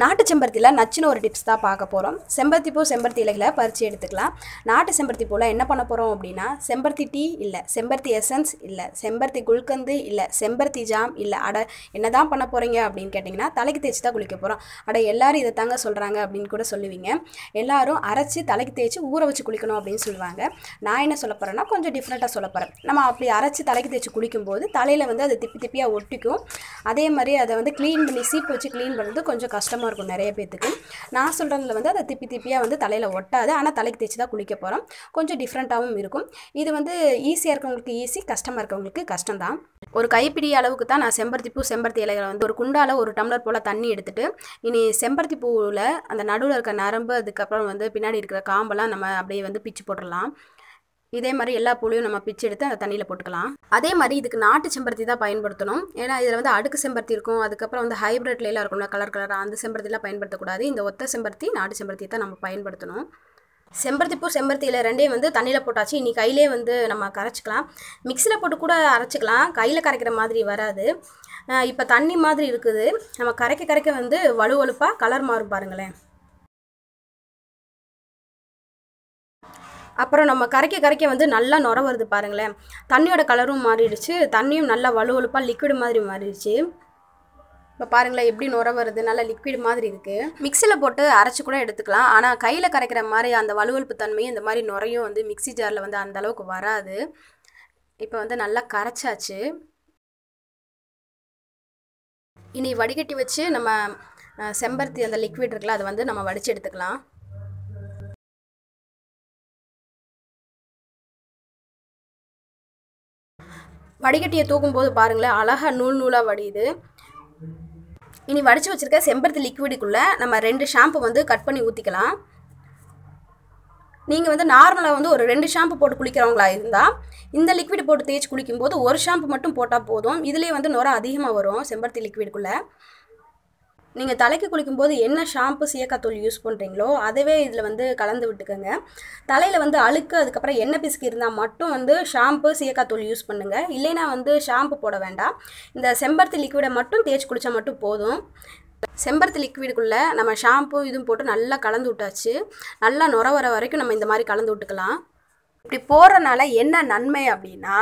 நாட்டு செம்பருத்தியில் நச்சுன்னு ஒரு டிப்ஸ் தான் பார்க்க போகிறோம் செம்பருத்தி பூ செம்பருத்தி இலைகளை பறித்து எடுத்துக்கலாம் நாட்டு செம்பருத்தி பூவில் என்ன பண்ண போகிறோம் அப்படின்னா செம்பருத்தி டீ இல்லை செம்பருத்தி எசன்ஸ் இல்லை செம்பருத்தி குல்கந்து இல்லை செம்பருத்தி ஜாம் இல்லை அட என்ன தான் பண்ண போகிறீங்க அப்படின்னு கேட்டிங்கன்னா தலைக்கு தேய்ச்சி தான் குளிக்க போகிறோம் அட எல்லோரும் இதை தாங்க சொல்கிறாங்க அப்படின்னு கூட சொல்லுவீங்க எல்லோரும் அரைச்சி தலைக்கு தேய்ச்சி ஊற வச்சு குளிக்கணும் அப்படின்னு சொல்லுவாங்க நான் என்ன சொல்ல போகிறேன்னா கொஞ்சம் டிஃப்ரெண்ட்டாக சொல்ல போகிறேன் நம்ம அப்படி அரைச்சி தலைக்கு தேய்ச்சி குளிக்கும்போது தலையில் வந்து அது திப்பி திப்பியாக ஒட்டிக்கும் அதே மாதிரி அதை வந்து க்ளீன் பண்ணி சீப்பு வச்சு க்ளீன் பண்ணுறது கொஞ்சம் கஷ்டமாக கஷ்டமாக இருக்கும் நிறைய பேத்துக்கு நான் சொல்கிறதுல வந்து அதை திப்பி திப்பியாக வந்து தலையில் ஒட்டாது ஆனால் தலைக்கு தேய்ச்சி தான் குளிக்க போகிறோம் கொஞ்சம் டிஃப்ரெண்ட்டாகவும் இருக்கும் இது வந்து ஈஸியாக இருக்கவங்களுக்கு ஈஸி கஷ்டமாக இருக்கவங்களுக்கு கஷ்டம் தான் ஒரு கைப்பிடி அளவுக்கு தான் நான் செம்பருத்தி பூ செம்பருத்தி இலைகளை வந்து ஒரு குண்டால் ஒரு டம்ளர் போல் தண்ணி எடுத்துகிட்டு இனி செம்பருத்தி பூவில் அந்த நடுவில் இருக்க நரம்பு அதுக்கப்புறம் வந்து பின்னாடி இருக்கிற காம்பெல்லாம் நம்ம அப்படியே வந்து பிச்சு போட்டுடலாம் இதே மாதிரி எல்லா பூலையும் நம்ம பிச்சு எடுத்து அந்த தண்ணியில் போட்டுக்கலாம் அதே மாதிரி இதுக்கு நாட்டு செம்பருத்தி தான் பயன்படுத்தணும் ஏன்னா இதில் வந்து அடுக்கு செம்பருத்தி இருக்கும் அதுக்கப்புறம் வந்து எல்லாம் இருக்கும்ல கலர் கலராக அந்த செம்பருத்திலாம் பயன்படுத்தக்கூடாது இந்த ஒத்த செம்பருத்தி நாட்டு செம்பருத்தி தான் நம்ம பயன்படுத்தணும் செம்பருத்தி பூ செம்பருத்தியில் ரெண்டையும் வந்து தண்ணியில் போட்டாச்சு இனி கையிலே வந்து நம்ம கரைச்சிக்கலாம் மிக்சியில் போட்டு கூட அரைச்சிக்கலாம் கையில் கரைக்கிற மாதிரி வராது இப்போ தண்ணி மாதிரி இருக்குது நம்ம கரைக்க கரைக்க வந்து வலுவலுப்பாக கலர் மாறும் பாருங்களேன் அப்புறம் நம்ம கரைக்க கரைக்க வந்து நல்லா நுர வருது பாருங்களேன் தண்ணியோட கலரும் மாறிடுச்சு தண்ணியும் நல்லா வலுவலுப்பாக லிக்விடு மாதிரி மாறிடுச்சு இப்போ பாருங்களேன் எப்படி நுர வருது நல்லா லிக்விட் மாதிரி இருக்குது மிக்சியில் போட்டு அரைச்சி கூட எடுத்துக்கலாம் ஆனால் கையில் கரைக்கிற மாதிரி அந்த வலுவலுப்பு தன்மையும் இந்த மாதிரி நுரையும் வந்து மிக்சி ஜாரில் வந்து அந்த அளவுக்கு வராது இப்போ வந்து நல்லா கரைச்சாச்சு இனி வடிகட்டி வச்சு நம்ம செம்பருத்தி அந்த லிக்விட் இருக்குல்ல அதை வந்து நம்ம வடித்து எடுத்துக்கலாம் வடிகட்டியை போது பாருங்களேன் அழகாக நூல் நூலாக வடியுது இனி வடித்து வச்சுருக்க செம்பருத்தி லிக்விடுக்குள்ளே நம்ம ரெண்டு ஷாம்பு வந்து கட் பண்ணி ஊற்றிக்கலாம் நீங்கள் வந்து நார்மலாக வந்து ஒரு ரெண்டு ஷாம்பு போட்டு குளிக்கிறவங்களா இருந்தால் இந்த லிக்விட் போட்டு தேய்ச்சி குளிக்கும்போது ஒரு ஷாம்பு மட்டும் போட்டால் போதும் இதுலேயே வந்து நுரம் அதிகமாக வரும் செம்பருத்தி லிக்விடுக்குள்ளே நீங்கள் தலைக்கு குளிக்கும்போது என்ன ஷாம்பு சீயக்காத்தூள் யூஸ் பண்ணுறீங்களோ அதுவே இதில் வந்து கலந்து விட்டுக்கோங்க தலையில் வந்து அழுக்கு அதுக்கப்புறம் எண்ணெய் பிசுக்கு இருந்தால் மட்டும் வந்து ஷாம்பு சீயக்காத்தூள் யூஸ் பண்ணுங்கள் இல்லைனா வந்து ஷாம்பு போட வேண்டாம் இந்த செம்பருத்தி லிக்விடை மட்டும் தேய்ச்சி குளித்தா மட்டும் போதும் செம்பருத்தி லிக்விடுக்குள்ளே நம்ம ஷாம்பு இதுவும் போட்டு நல்லா கலந்து விட்டாச்சு நல்லா நுர வர வரைக்கும் நம்ம இந்த மாதிரி கலந்து விட்டுக்கலாம் இப்படி போடுறனால என்ன நன்மை அப்படின்னா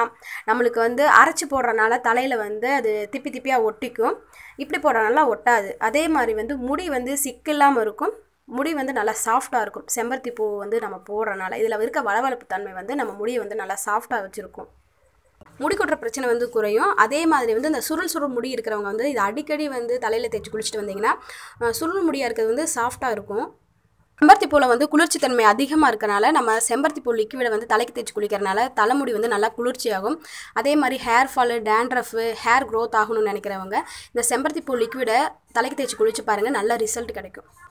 நம்மளுக்கு வந்து அரைச்சி போடுறனால தலையில் வந்து அது திப்பி திப்பியாக ஒட்டிக்கும் இப்படி போடுறனால ஒட்டாது அதே மாதிரி வந்து முடி வந்து சிக்கில்லாமல் இருக்கும் முடி வந்து நல்லா சாஃப்டாக இருக்கும் செம்பருத்தி பூ வந்து நம்ம போடுறனால இதில் இருக்க வளவளப்பு தன்மை வந்து நம்ம முடியை வந்து நல்லா சாஃப்டாக வச்சுருக்கும் முடி கொட்டுற பிரச்சனை வந்து குறையும் அதே மாதிரி வந்து இந்த சுருள் சுருள் முடி இருக்கிறவங்க வந்து இது அடிக்கடி வந்து தலையில் தேய்ச்சி குளிச்சுட்டு வந்தீங்கன்னா சுருள் முடியாக இருக்கிறது வந்து சாஃப்டாக இருக்கும் செம்பருத்தி பூவில் வந்து குளிர்ச்சி தன்மை அதிகமாக இருக்கனால நம்ம செம்பருத்தி பூ லிக்விடை வந்து தலைக்கு தேய்ச்சி குளிக்கிறனால தலைமுடி வந்து நல்லா குளிர்ச்சியாகும் அதே மாதிரி hair fall dandruff hair growth ஆகணும்னு நினைக்கிறவங்க இந்த செம்பருத்தி பூ லிக்விடை தலைக்கு தேய்ச்சி குளிச்சு பாருங்கள் நல்ல ரிசல்ட் கிடைக்கும்